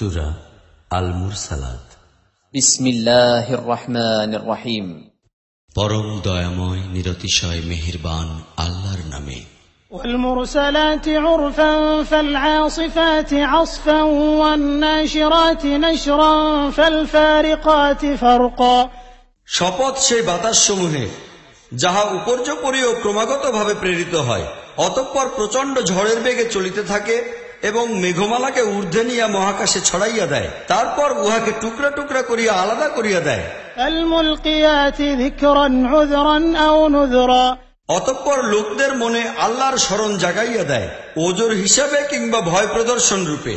সুরা আল মুরসালাত রহিম পরম দয়াময় নিরতিশয় আল্লাহর নামে والمرسلات عرفا فالعاصفات عصفا والناشرات نشرا فالفارقات فرقا শপথ সেই বাতাস সমূহে যাহা উপর্যপরীয় ক্রমাগতভাবে প্রেরিত হয় অতঃপর প্রচন্ড ঝড়ের বেগে চলিতে থাকে এবং মেঘমালাকে ঊর্ধ্বে নিয়ে মহাকাশে ছড়াইয়া দেয় তারপর উহাকে টুকরা টুকরা করিয়া আলাদা করিয়া দেয় অতঃপর লোকদের মনে আল্লাহর স্মরণ জাগাইয়া দেয় ওজোর হিসাবে কিংবা ভয় প্রদর্শন রূপে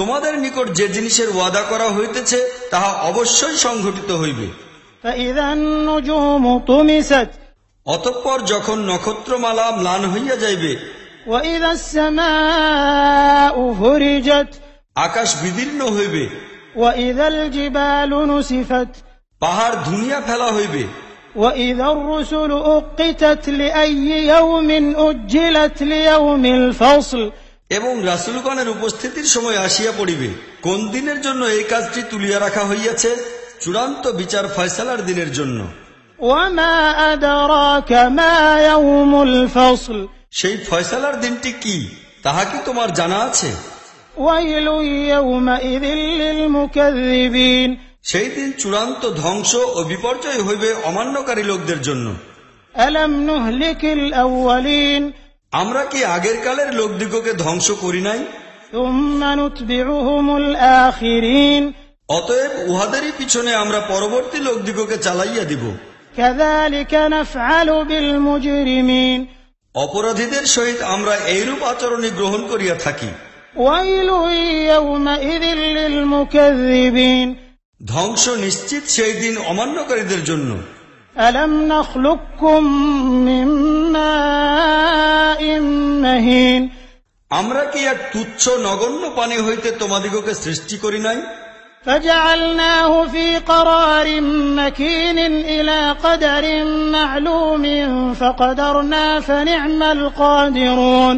তোমাদের নিকট যে জিনিসের ওয়াদা করা হইতেছে তাহা অবশ্যই সংঘটিত হইবে অতঃপর যখন নক্ষত্রমালা ম্লান হইয়া যাইবে আকাশ বিদীর্ণ হইবে পাহাড় ধুনিয়া ফেলা হইবে এবং রাসুলগণের উপস্থিতির সময় আসিয়া পড়িবে কোন দিনের জন্য এই কাজটি তুলিয়া রাখা হইয়াছে চূড়ান্ত বিচার ফয়সালার দিনের জন্য সেই ফয়সালার দিনটি কি তাহা কি তোমার জানা আছে সেই দিন চূড়ান্ত ধ্বংস ও বিপর্যয় হইবে অমান্যকারী লোকদের জন্য আমরা কি আগের কালের লোকদিগকে ধ্বংস করি নাই অতএব উহাদেরই পিছনে আমরা পরবর্তী লোকদিগকে চালাইয়া দিব অপরাধীদের সহিত আমরা এইরূপ আচরণে গ্রহণ করিয়া থাকি ধ্বংস নিশ্চিত সেই দিন অমান্যকারীদের জন্য আমরা কি এক তুচ্ছ নগণ্য পানি হইতে তোমাদিগকে সৃষ্টি করি নাই فجعلناه في قرار مكين إلى قدر معلوم فقدرنا فنعم القادرون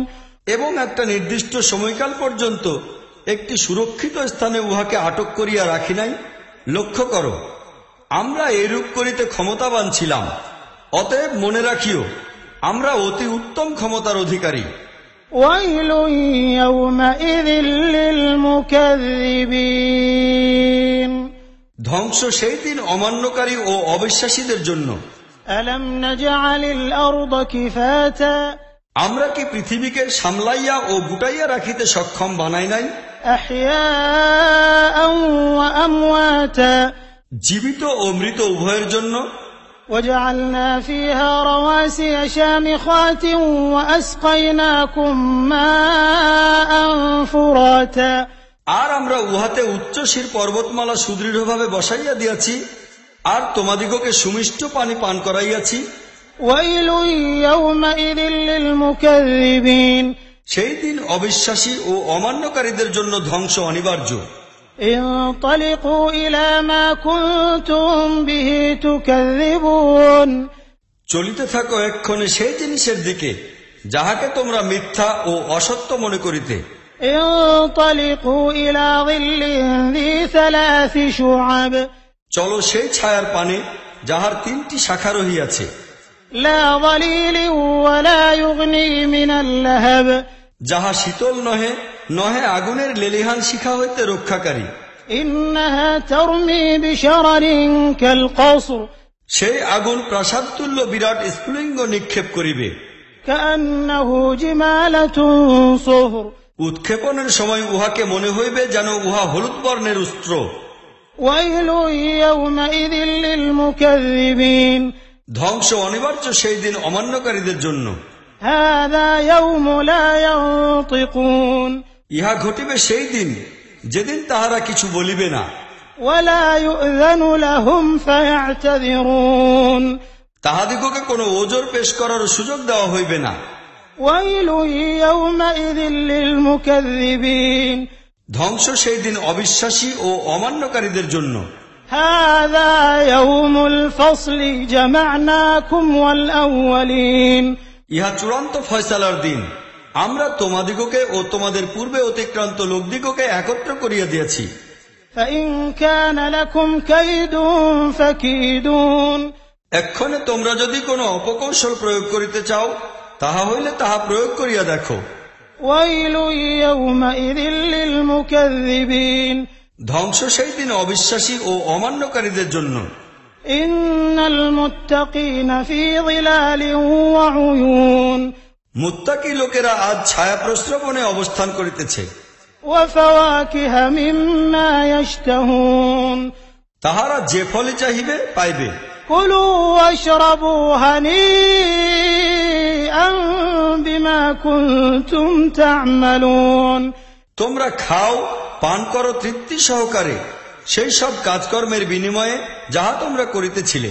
এবং একটা নির্দিষ্ট সময়কাল পর্যন্ত একটি সুরক্ষিত স্থানে উহাকে আটক করিয়া রাখি নাই লক্ষ্য করো আমরা এরূপ করিতে ক্ষমতাবান ছিলাম অতএব মনে রাখিও আমরা অতি উত্তম ক্ষমতার অধিকারী ويل يومئذ للمكذبين ধ্বংস সেই দিন অমান্যকারী ও অবিশ্বাসীদের জন্য ألم نجعل الأرض كفاتا আমরা কি পৃথিবীকে সামলাইয়া ও গুটাইয়া রাখিতে সক্ষম বানাই নাই জীবিত ও মৃত উভয়ের জন্য وجعلنا فيها رواسي شامخات وأسقيناكم ماء فراتا আর আমরা উহাতে উচ্চ শির পর্বতমালা সুদৃঢ়ভাবে বসাইয়া দিয়াছি আর তোমাদিগকে সুমিষ্ট পানি পান করাইয়াছি সেই দিন অবিশ্বাসী ও অমান্যকারীদের জন্য ধ্বংস অনিবার্য চলিতে থাকো এক্ষণে সেই জিনিসের দিকে যাহাকে তোমরা মিথ্যা ও অসত্য মনে করিতে চলো সেই ছায়ার পানে যাহার তিনটি শাখা রহিয়াছে যাহা শীতল নহে নহে আগুনের লেলিহান শিখা হইতে রক্ষাকারী সেই আগুন প্রাসাদ তুল্য বিরাট স্ফুলিঙ্গ নিক্ষেপ করিবে উৎক্ষেপণের সময় উহাকে মনে হইবে যেন উহা হলুদ বর্ণের উস্ত্র ধ্বংস অনিবার্য সেই দিন অমান্যকারীদের জন্য هذا ইহা ঘটিবে সেই দিন যেদিন তাহারা কিছু বলিবে না তাহাদিগকে কোন ওজোর পেশ করার সুযোগ দেওয়া হইবে না ধ্বংস সেই দিন অবিশ্বাসী ও অমান্যকারীদের জন্য ইহা চূড়ান্ত ফয়সালার দিন আমরা তোমাদিগকে ও তোমাদের পূর্বে অতিক্রান্ত লোকদিগকে একত্র করিয়া দিয়েছি এক্ষণে তোমরা যদি কোনো অপকৌশল প্রয়োগ করিতে চাও তাহা হইলে তাহা প্রয়োগ করিয়া দেখো ধ্বংস সেই দিন অবিশ্বাসী ও অমান্যকারীদের জন্য ইন্নাল মুত্তাকিনা ফি যিলালিন ওয়া উয়ুন মুত্তাকি লোকেরা আজ ছায়া প্রশ্রবণে অবস্থান করিতেছে তাহারা যে ফলে চাহিবে পাইবে তোমরা খাও পান করো তৃপ্তি সহকারে সেই সব কাজকর্মের বিনিময়ে যাহা তোমরা করিতেছিলে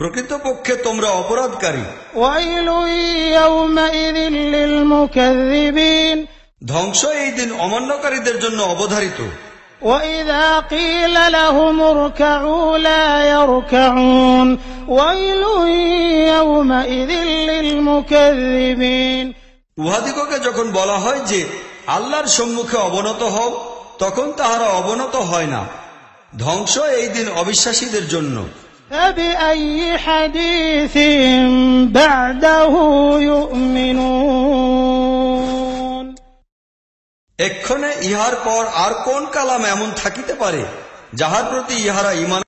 প্রকৃতপক্ষে তোমরা অপরাধকারী ধ্বংস এই দিন অমান্যকারীদের জন্য অবধারিত উহাদিগকে যখন বলা হয় যে আল্লাহর সম্মুখে অবনত হও তখন তাহারা অবনত হয় না ধ্বংস এই দিন অবিশ্বাসীদের জন্য فبأي حديث بعده يؤمنون এক্ষণে ইহার পর আর কোন কালাম এমন থাকিতে পারে যাহার প্রতি ইহারা ইমান